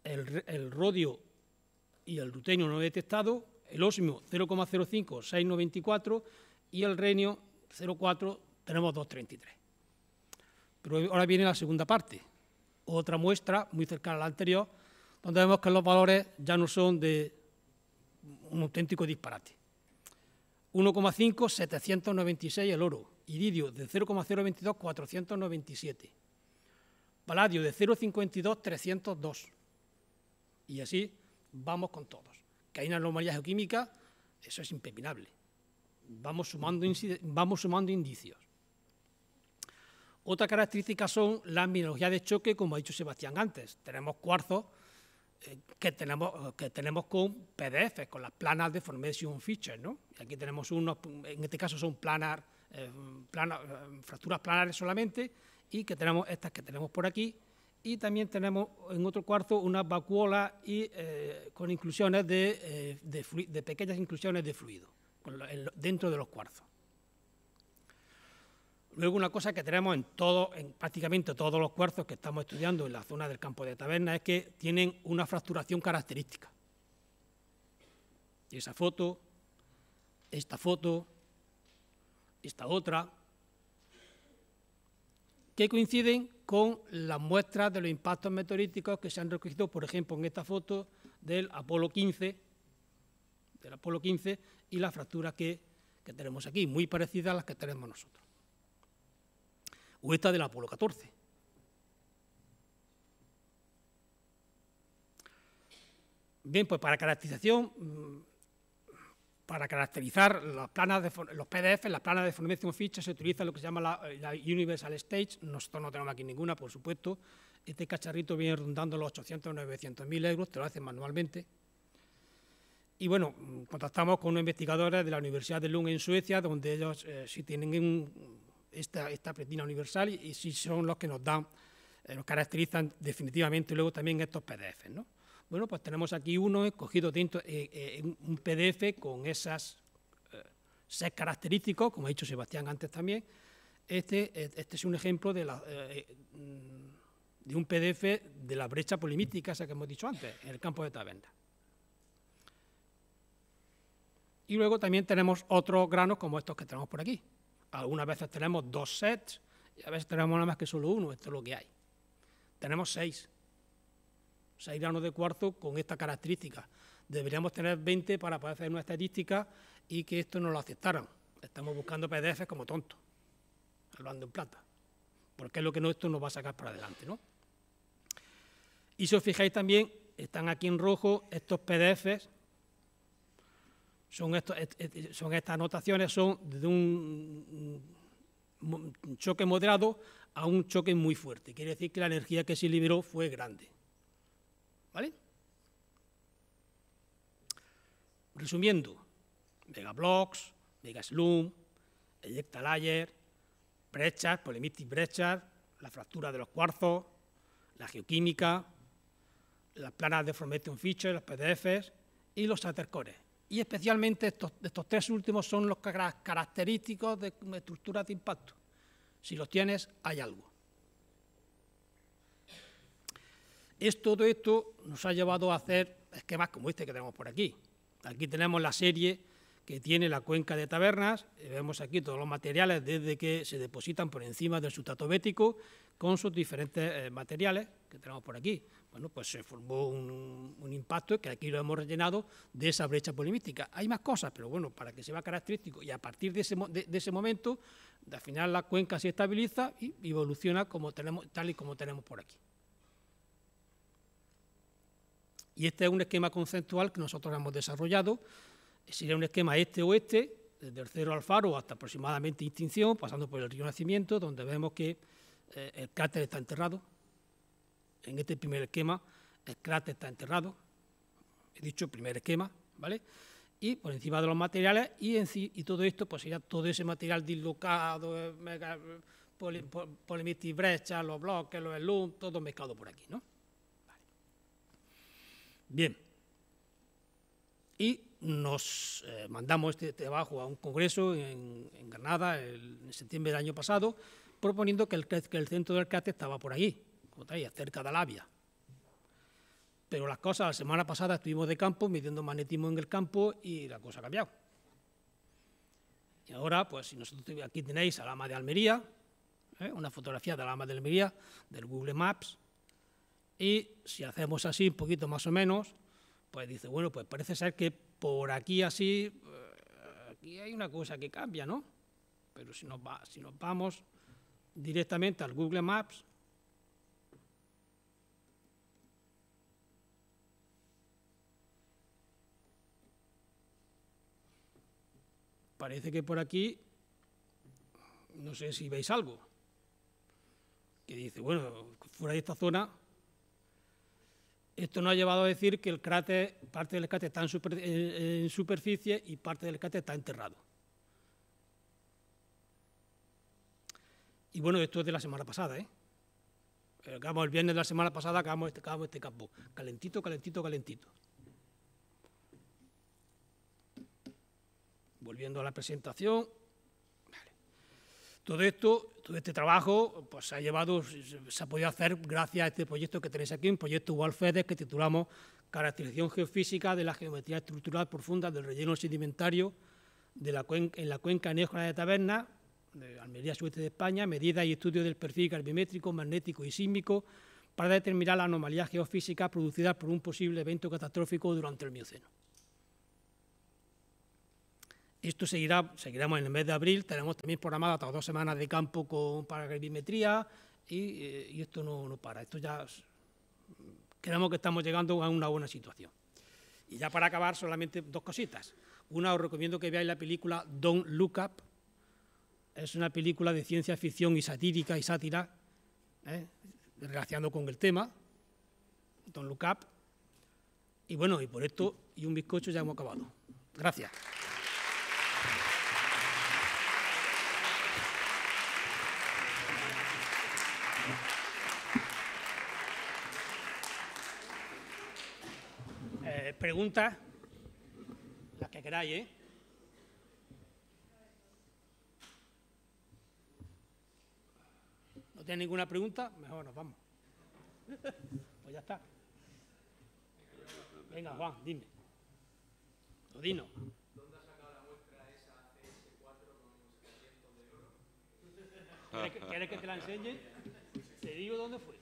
El, rodio y el rutenio no he detectado, el osmio 0,05, y el renio 0,4 tenemos 233. Pero ahora viene la segunda parte, otra muestra muy cercana a la anterior, donde vemos que los valores ya no son de un auténtico disparate. 1,5, 796 el oro. Iridio de 0,022, 497. Paladio de 0,52, 302. Y así vamos con todos. Que hay una anomalía geoquímica, eso es impepinable. Vamos sumando, vamos sumando indicios. Otra característica son las mineralogías de choque, como ha dicho Sebastián antes. Tenemos cuarzos que tenemos, que tenemos con PDF, con las planas de formation features, ¿no? Aquí tenemos unos, en este caso son planar, eh, eh, fracturas planares solamente, y que tenemos estas que tenemos por aquí, y también tenemos en otro cuarto unas vacuolas y, eh, con inclusiones de, pequeñas inclusiones de fluido dentro de los cuarzos. Luego una cosa que tenemos en, en prácticamente todos los cuarzos que estamos estudiando en la zona del campo de taberna es que tienen una fracturación característica. Esa foto, esta foto, esta otra, que coinciden con las muestras de los impactos meteoríticos que se han recogido, por ejemplo, en esta foto del Apolo 15, del Apolo 15 y las fracturas que, que tenemos aquí, muy parecidas a las que tenemos nosotros o esta del Apolo 14. Bien, pues para caracterización, mm, para caracterizar las planas de, los PDF, las planas de formación ficha se utiliza lo que se llama eh, la, Universal Stage. Nosotros no tenemos aquí ninguna, por supuesto. Este cacharrito viene rondando los 800 o 900 mil euros, te lo hacen manualmente. Y bueno, mm, contactamos con una investigadora de la Universidad de Lund en Suecia, donde ellos si eh, sí tienen un, esta, pretina universal y, si son los que nos dan, eh, nos caracterizan definitivamente y luego también estos PDF. Bueno, pues tenemos aquí uno escogido dentro, eh, eh, un PDF con esas seis característicos, como ha dicho Sebastián antes también. Este, este es un ejemplo de de un PDF de la brecha polimítica, esa que hemos dicho antes, en el campo de Taberna. Y luego también tenemos otros granos como estos que tenemos por aquí. Algunas veces tenemos dos sets y a veces tenemos nada más que solo uno, esto es lo que hay. Tenemos seis, seis granos de cuarzo con esta característica. Deberíamos tener 20 para poder hacer una estadística y que esto no lo aceptaran. Estamos buscando PDFs como tontos, hablando en plata, porque es lo que no, esto nos va a sacar para adelante. ¿no? Y si os fijáis también, están aquí en rojo estos PDFs son, estas anotaciones son de mm, mm, un choque moderado a un choque muy fuerte. Quiere decir que la energía que se liberó fue grande. ¿Vale? Resumiendo, megablocks, megaslum, ejecta layer, brechas, polemistic brechas, la fractura de los cuarzos, la geoquímica, las planas de formation features, los PDFs y los atercores y especialmente estos, tres últimos son los característicos de estructuras de impacto. Si los tienes, hay algo. todo esto nos ha llevado a hacer esquemas como este que tenemos por aquí. Aquí tenemos la serie que tiene la cuenca de Tabernas. Eh, vemos aquí todos los materiales desde que se depositan por encima del sustrato bético con sus diferentes eh, materiales que tenemos por aquí. Bueno, pues se formó un, impacto que aquí lo hemos rellenado de esa brecha polimística. Hay más cosas, pero bueno, para que se vea característico y a partir de ese, de ese momento, al final la cuenca se estabiliza y evoluciona como tenemos, tal y como tenemos por aquí. Y este es un esquema conceptual que nosotros hemos desarrollado sería un esquema este-oeste, desde el al faro hasta aproximadamente extinción pasando por el río Nacimiento, donde vemos que eh, el cráter está enterrado. En este primer esquema, el cráter está enterrado. He dicho primer esquema, ¿vale? Y por encima de los materiales, y, y todo esto, pues sería todo ese material dislocado, eh, mega, brechas, los bloques, los elum, todo mezclado por aquí, ¿no? Bien. Y nos eh, mandamos este trabajo a un congreso en, Granada en septiembre del año pasado, proponiendo que el, que el centro del CATE estaba por allí, como cerca de Alavia. Pero las cosas, la semana pasada estuvimos de campo, midiendo magnetismo en el campo y la cosa ha cambiado. Y ahora, pues si nosotros aquí tenéis ama de Almería, ¿eh? una fotografía de lama de Almería, del Google Maps, y si hacemos así un poquito más o menos, pues dice, bueno, pues parece ser que por aquí así, eh, aquí hay una cosa que cambia, ¿no? Pero si nos, va, si nos vamos directamente al Google Maps, parece que por aquí, no sé si veis algo, que dice, bueno, fuera de esta zona esto nos ha llevado a decir que el cráter, parte del cráter está en, superficie y parte del cráter está enterrado. Y bueno, esto es de la semana pasada, ¿eh? el viernes de la semana pasada, acabamos este, acabamos este campo. Calentito, calentito, calentito. Volviendo a la presentación. Todo esto, todo este trabajo, pues ha llevado, se ha podido hacer gracias a este proyecto que tenéis aquí, un proyecto Walfedes que titulamos Caracterización geofísica de la geometría estructural profunda del relleno sedimentario de la en la cuenca neógena de Taberna, de Almería Sureste de España, medidas y estudios del perfil carbimétrico, magnético y sísmico para determinar la anomalía geofísica producida por un posible evento catastrófico durante el Mioceno. Esto seguirá, seguiremos en el mes de abril, tenemos también programadas hasta dos semanas de campo con, para gravimetría eh, y, esto no, para. Esto ya creemos que estamos llegando a una buena situación. Y ya para acabar, solamente dos cositas. Una, os recomiendo que veáis la película Don't Look Up. Es una película de ciencia ficción y satírica y sátira, ¿eh? con el tema. Don't Look Up. Y bueno, y por esto y un bizcocho ya hemos acabado. Gracias. preguntas, las que queráis, ¿eh? ¿No tiene ninguna pregunta? Mejor nos vamos. pues ya está. Venga, Juan, dime. O dino. ¿Dónde ha sacado la muestra esa CS4 con 700 de oro? ¿Quieres que, te la enseñe? Te digo dónde fue.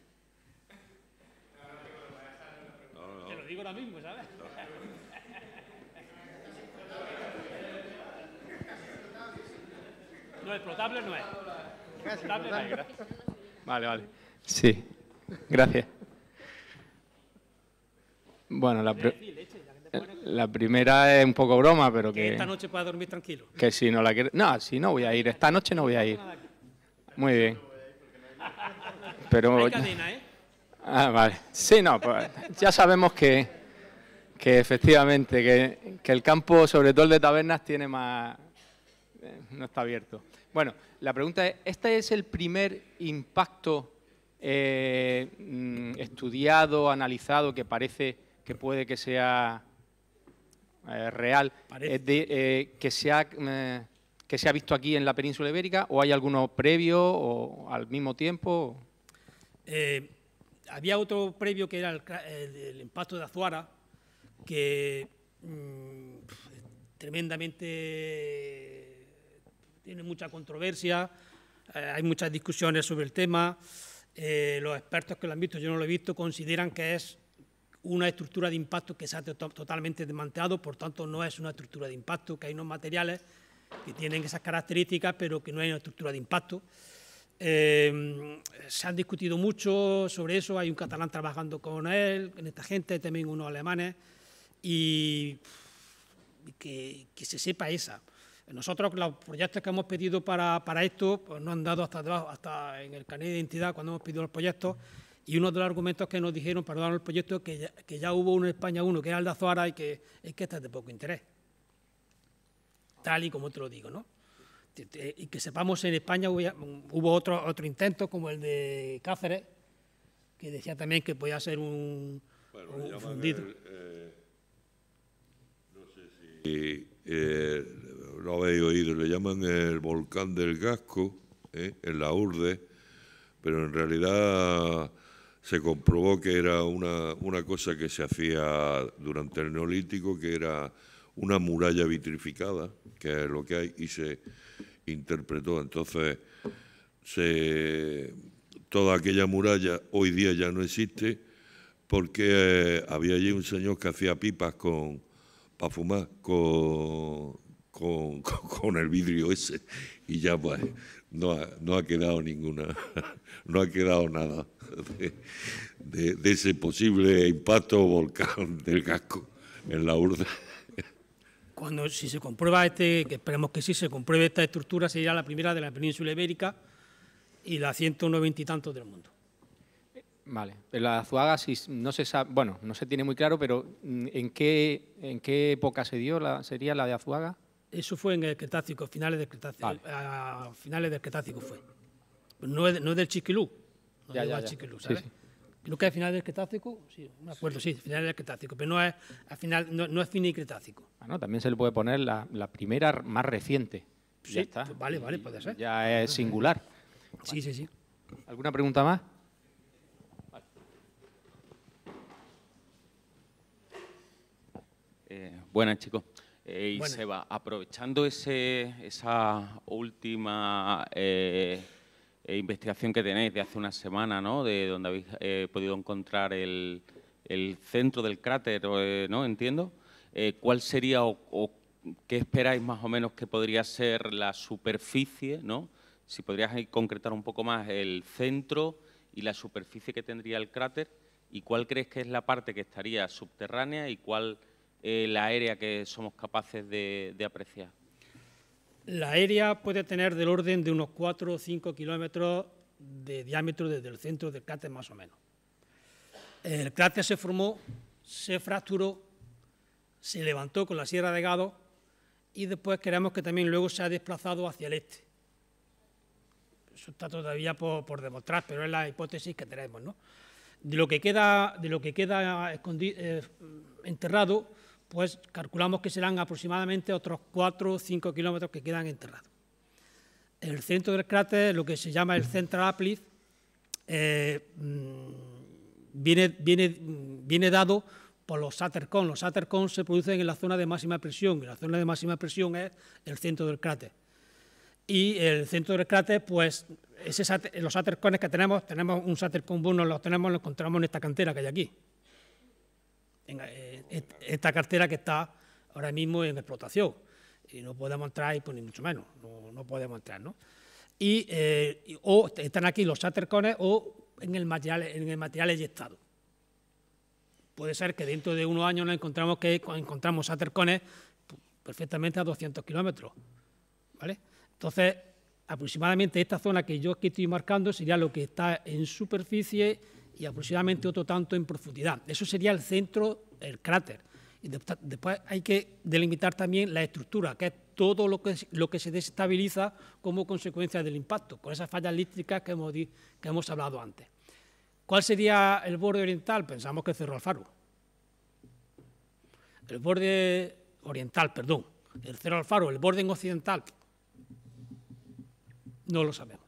Te lo digo ahora mismo, ¿sabes? No. explotable no es. Explotable no es. Vale, vale. Sí, gracias. Bueno, la, la primera es un poco broma, pero que... que esta noche pueda dormir tranquilo. Que si no la quieres... No, si no voy a ir. Esta noche no voy a ir. Muy bien. Pero... ¿eh? Ah, vale. Sí, no, pues ya sabemos que, que efectivamente, que, el campo, sobre todo el de tabernas, tiene más... Eh, no está abierto. Bueno, la pregunta es, ¿este es el primer impacto eh, mm, estudiado, analizado, que parece que puede que sea eh, real, que, se ha, que se ha visto aquí en la península ibérica, o hay alguno previo o al mismo tiempo? Eh, había otro previo que era el, impacto de Azuara, que mm, tremendamente tiene mucha controversia, eh, hay muchas discusiones sobre el tema. Eh, los expertos que lo han visto, yo no lo he visto, consideran que es una estructura de impacto que se ha totalmente desmantelado, por tanto no es una estructura de impacto, que hay unos materiales que tienen esas características, pero que no hay una estructura de impacto. Em, se han discutido mucho sobre eso, hay un catalán trabajando con él, con esta gente, también unos alemanes, y que, se sepa esa. Nosotros los proyectos que hemos pedido para, esto pues, no han dado hasta, hasta en el canal de identidad cuando hemos pedido los proyectos y uno de los argumentos que nos dijeron para dar el proyecto es que ya, que ya hubo uno en España uno que era el de Azuara y que es que este es de poco interés. Tal y como te lo digo, ¿no? y que sepamos en España hubo otro, otro intento como el de Cáceres, que decía también que podía ser un, bueno, eh, no sé si eh, lo habéis oído, le llaman el volcán del Gasco, eh, en la Urde, pero en realidad se comprobó que era una, una cosa que se hacía durante el neolítico, que era una muralla vitrificada, que es lo que hay, y se, interpretó. Entonces, se, toda aquella muralla hoy día ya no existe porque eh, había allí un señor que hacía pipas con, para fumar con, con, el vidrio ese y ya pues no ha, no ha quedado ninguna, no ha quedado nada de, ese posible impacto volcán del casco en la urna. Cuando, si se comprueba este, que esperemos que sí, se compruebe esta estructura, sería la primera de la península ibérica y la 190 y tantos del mundo. Vale, la Azuaga si no se sabe, bueno, no se tiene muy claro, pero mm, ¿en qué, en qué época se dio? La, ¿Sería la de Azuaga? Eso fue en el Cretácico, finales del Cretácico, a finales del Cretácico fue. No es, del Chiquilú, no ya, es Chiquilú, ¿sabes? sí. Lo que al final del Cretácico, sí, me acuerdo, sí, al final del Cretácico, pero no es, al final, no, es fin y Cretácico. Ah, también se le puede poner la, primera más reciente. Sí, ya está. Pues vale, vale, puede ser. Ya es singular. Sí, sí, sí. ¿Alguna pregunta más? Eh, buenas, chicos. Eh, y se Seba, aprovechando ese, esa última eh, eh, investigación que tenéis de hace una semana, ¿no? De donde habéis eh, podido encontrar el, centro del cráter, eh, ¿no? Entiendo. ¿Cuál sería o, qué esperáis más o menos que podría ser la superficie, ¿no? Si podrías concretar un poco más el centro y la superficie que tendría el cráter y cuál crees que es la parte que estaría subterránea y cuál la área que somos capaces de apreciar. La aérea puede tener del orden de unos 4 o 5 kilómetros de diámetro desde el centro del cráter más o menos. El cráter se formó, se fracturó, se levantó con la sierra de Gado y después creemos que también luego se ha desplazado hacia el este. Eso está todavía por, demostrar, pero es la hipótesis que tenemos. ¿no? De lo que queda, de lo que queda eh, enterrado, pues calculamos que serán aproximadamente otros 4 o 5 kilómetros que quedan enterrados. el centro del cráter, lo que se llama el Central Aplis, eh, mm, mm, viene, dado por los sátercon. Los sátercon se producen en la zona de máxima presión, y la zona de máxima presión es el centro del cráter. Y el centro del cráter, pues los sátercones que tenemos, tenemos un sátercon bueno, los tenemos, los encontramos en esta cantera que hay aquí. En, esta cartera que está ahora mismo en explotación. Y no podemos entrar, pues, ni mucho menos, no, podemos entrar. ¿no? Y, eh, o están aquí los atercones o en el material, en el material eyectado. Puede ser que dentro de unos años nos encontramos que encontramos atercones pues, perfectamente a 200 kilómetros. ¿vale? Entonces, aproximadamente esta zona que yo aquí estoy marcando sería lo que está en superficie y aproximadamente otro tanto en profundidad. Eso sería el centro el cráter. Y después hay que delimitar también la estructura, que es todo lo que, lo que se desestabiliza como consecuencia del impacto, con esas fallas lísticas que hemos, que hemos hablado antes. ¿Cuál sería el borde oriental? Pensamos que el Cerro Alfaro. El borde oriental, perdón. El Cerro Alfaro, el borde occidental. No lo sabemos.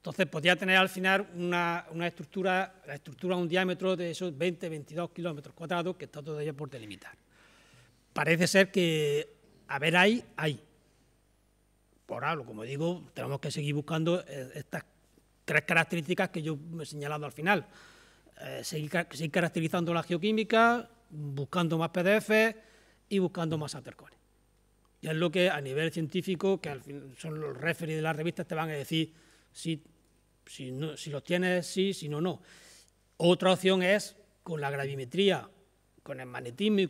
Entonces podría tener al final una, una estructura, la estructura un diámetro de esos 20, 22 kilómetros cuadrados que está todavía por delimitar. Parece ser que, a ver, ahí, hay. Por algo, como digo, tenemos que seguir buscando eh, estas tres características que yo he señalado al final. Eh, seguir, caracterizando la geoquímica, buscando más PDF y buscando más atercones Y es lo que a nivel científico, que son los referees de las revistas, te van a decir si, si, los tienes, sí, si no, no. Otra opción es con la gravimetría, con el magnetismo y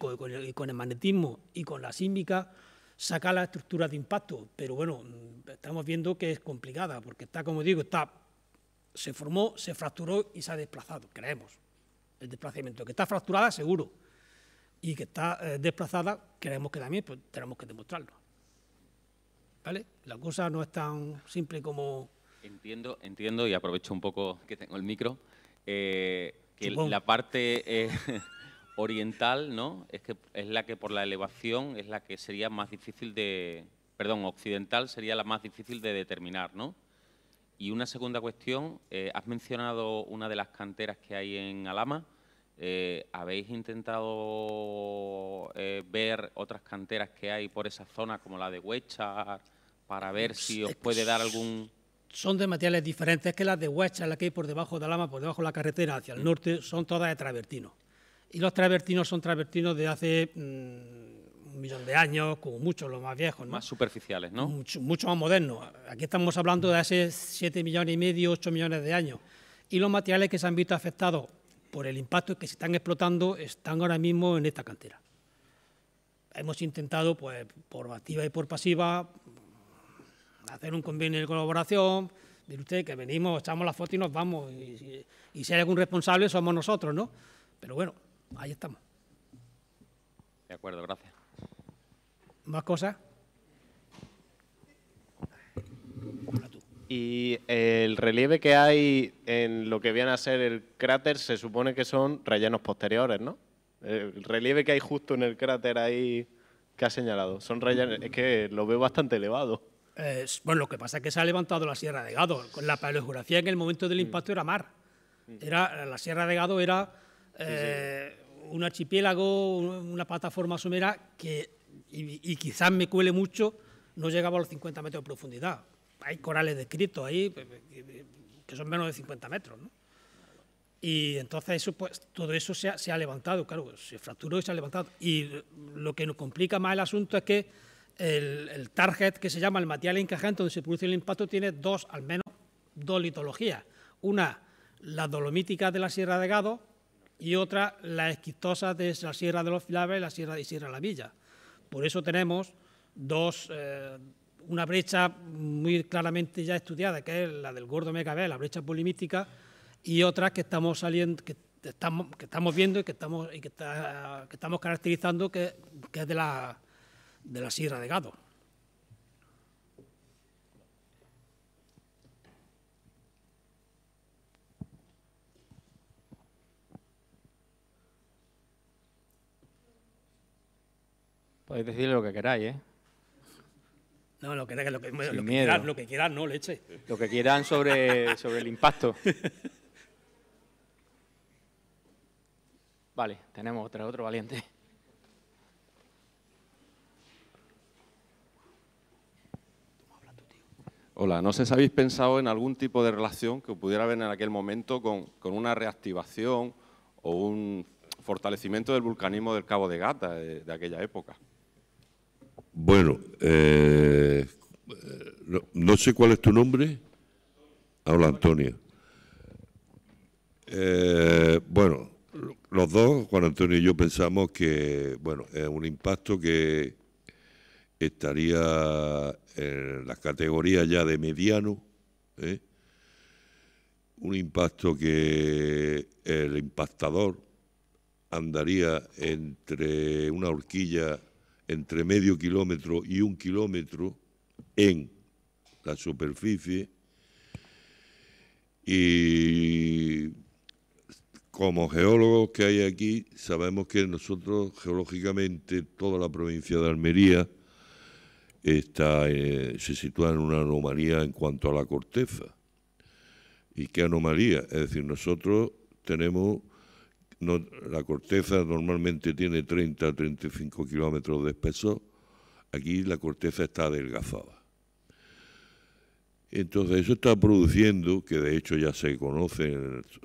con, el, magnetismo y con la sísmica, sacar la estructura de impacto. Pero bueno, mm, estamos viendo que es complicada, porque está, como digo, está, se formó, se fracturó y se ha desplazado, creemos. El desplazamiento, que está fracturada, seguro. Y que está eh, desplazada, creemos que también, pues, tenemos que demostrarlo. ¿Vale? La cosa no es tan simple como Entiendo, entiendo y aprovecho un poco que tengo el micro, eh, que la parte eh, oriental, ¿no? Es que es la que por la elevación es la que sería más difícil de, perdón, occidental sería la más difícil de determinar, ¿no? Y una segunda cuestión, eh, has mencionado una de las canteras que hay en Alama. ¿Habéis intentado ver otras canteras que hay por esa zona, como la de Huechar, para ver si os puede dar algún son de materiales diferentes que las de Huecha, la que hay por debajo de Alama, por debajo de la carretera hacia el norte, son todas de travertino. Y los travertinos son travertinos de hace mm, un millón de años, como muchos, los más viejos. Más superficiales, ¿no? Mucho, más modernos. Aquí estamos hablando de hace 7 millones y medio, 8 millones de años. Y los materiales que se han visto afectados por el impacto que se están explotando están ahora mismo en esta cantera hemos intentado, pues, por activa y por pasiva, hacer un convenio de colaboración, dir usted que venimos, echamos la foto y nos vamos, y, si hay algún responsable somos nosotros, ¿no? Pero bueno, ahí estamos. De acuerdo, gracias. ¿Más cosas? Y el relieve que hay en lo que viene a ser el cráter se supone que son rellenos posteriores, ¿no? El relieve que hay justo en el cráter ahí que ha señalado, son rellenos, es que lo veo bastante elevado bueno, lo que pasa es que se ha levantado la Sierra de Gado. La paleografía en el momento del mm. impacto era mar. Mm. Era, la Sierra de Gado era eh, un archipiélago, una plataforma somera que, y, quizás me cuele mucho, no llegaba a los 50 metros de profundidad. Hay corales descritos ahí que son menos de 50 metros, ¿no? Y entonces pues, todo eso se ha, se ha levantado, claro, se fracturó y se ha levantado. Y lo que nos complica más el asunto es que el, target que se llama el material encajante donde se produce el impacto tiene dos, al menos, dos litologías. Una, la dolomítica de la Sierra de Gado y otra, la esquistosa de la Sierra de los Flaves y la Sierra de Sierra de la Villa. Por eso tenemos dos, eh, una brecha muy claramente ya estudiada, que es la del gordo Mecabé, la brecha polimítica, y otra que estamos saliendo, que estamos, que estamos viendo y que estamos, estamos caracterizando, que es de la de la Sierra de Gado. Podéis decir lo que queráis, ¿eh? No, lo que, lo quieran, lo que quieran, no, leche. Lo que quieran sobre, sobre el impacto. Vale, tenemos otra, otro valiente. Hola, no sé si habéis pensado en algún tipo de relación que pudiera haber en aquel momento con, una reactivación o un fortalecimiento del vulcanismo del Cabo de Gata eh, de, aquella época. Bueno, eh, no, sé cuál es tu nombre. Hola, Antonio. Eh, bueno, los dos, Juan Antonio y yo, pensamos que, bueno, es un impacto que estaría en eh, la categoría ya de mediano, ¿eh? un impacto que el impactador andaría entre una horquilla entre medio kilómetro y un kilómetro en la superficie y como geólogos que hay aquí sabemos que nosotros geológicamente toda la provincia de Almería está, eh, se sitúa en una anomalía en cuanto a la corteza. ¿Y qué anomalía? Es decir, nosotros tenemos, la corteza normalmente tiene 30 35 kilómetros de espesor, aquí la corteza está adelgazada. Entonces eso está produciendo, que de hecho ya se conoce,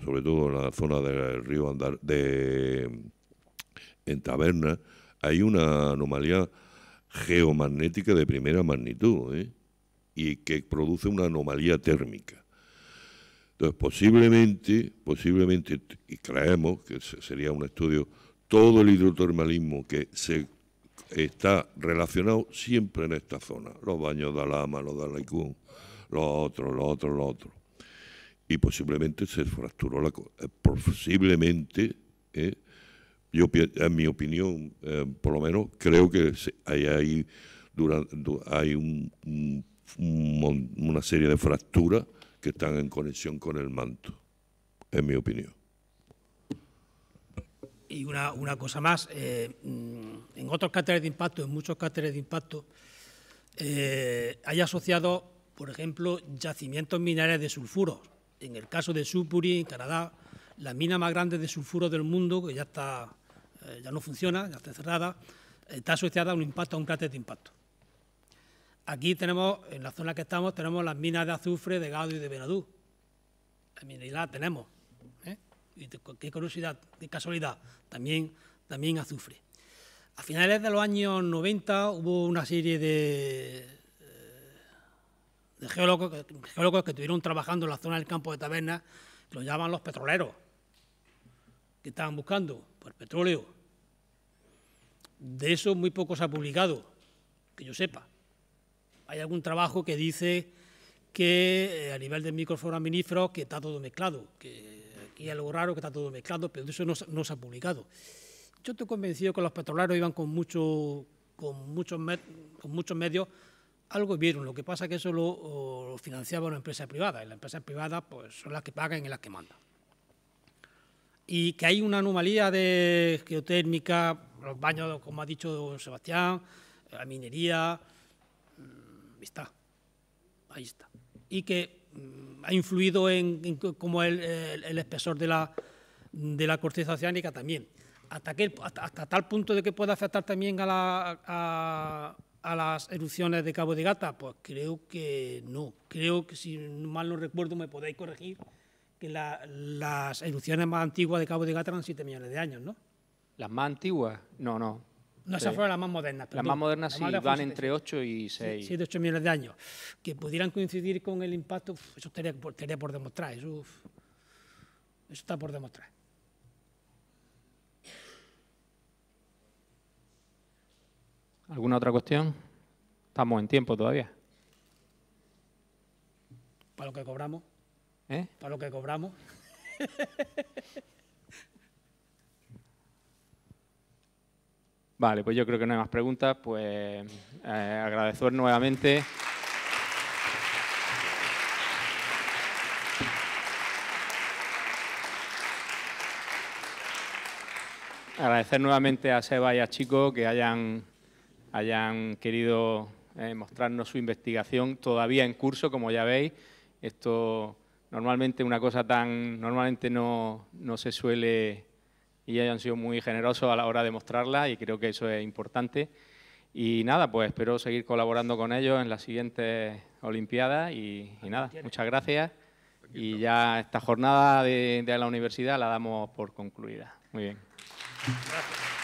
sobre todo en la zona del río Andar, de, en Taberna, hay una anomalía geomagnética de primera magnitud ¿eh? y que produce una anomalía térmica. Entonces, posiblemente, posiblemente, y creemos que sería un estudio, todo el hidrotermalismo que se está relacionado siempre en esta zona, los baños de Alama, los de Alaicún, los otros, los otros, los otros. Y posiblemente se fracturó la... Eh, posiblemente ¿eh? Yo, en mi opinión, eh, por lo menos, creo que hay, hay una serie de fracturas que están en conexión con el manto, en mi opinión. Y una, cosa más, eh, mm, en otros cáteres de impacto, en muchos cáteres de impacto, eh, hay asociados, por ejemplo, yacimientos minerales de sulfuros. En el caso de Sudbury, en Canadá, la mina más grande de sulfuro del mundo, que ya está eh, ya no funciona, ya está cerrada, está asociada a un impacto, a un cráter de impacto. Aquí tenemos, en la zona que estamos, tenemos las minas de azufre, de gado y de venadú. La minería tenemos. ¿eh? Y qué curiosidad, qué casualidad, también, también azufre. A finales de los años 90 hubo una serie de, eh, geólogos, que estuvieron trabajando en la zona del campo de Taberna, que lo llaman los petroleros, que estaban buscando por pues, petróleo. De eso muy poco se ha publicado, que yo sepa. Hay algún trabajo que dice que eh, a nivel de minifro que está todo mezclado, que aquí hay algo raro que está todo mezclado, pero de eso no, se ha publicado. Yo estoy convencido que los petroleros iban con, mucho, con, muchos, medios, algo vieron, lo que pasa es que eso lo, financiaba una empresa privada, y las empresas privadas pues, son las que pagan y las que mandan. Y que hay una anomalía de geotérmica los baños, como ha dicho Sebastián, eh, la minería, mm, está, ahí está. Y que mm, ha influido en, como el, el, espesor de la, de la corteza oceánica también. Hasta, que, hasta, tal punto de que pueda afectar también a, las erupciones de Cabo de Gata, pues creo que no. Creo que, si mal no recuerdo, me podéis corregir, que las erupciones más antiguas de Cabo de Gata eran 7 millones de años, ¿no? Las más antiguas, no, no. No, esas fueron las más modernas. Las más modernas sí, van entre 8 y 6. 7, 8 millones de años. Que pudieran coincidir con el impacto, eso estaría, por demostrar. Eso, está por demostrar. ¿Alguna otra cuestión? Estamos en tiempo todavía. Para lo que cobramos. ¿Eh? Para lo que cobramos. Vale, pues yo creo que no hay más preguntas. Pues eh, agradecer nuevamente. agradecer nuevamente a Seba y a Chico que hayan, hayan querido eh, mostrarnos su investigación todavía en curso, como ya veis. Esto normalmente una cosa tan normalmente no se suele y ellos han sido muy generosos a la hora de mostrarla y creo que eso es importante. Y nada, pues espero seguir colaborando con ellos en las siguientes Olimpiadas y, nada, muchas gracias. Y ya esta jornada de, de, la universidad la damos por concluida. Muy bien.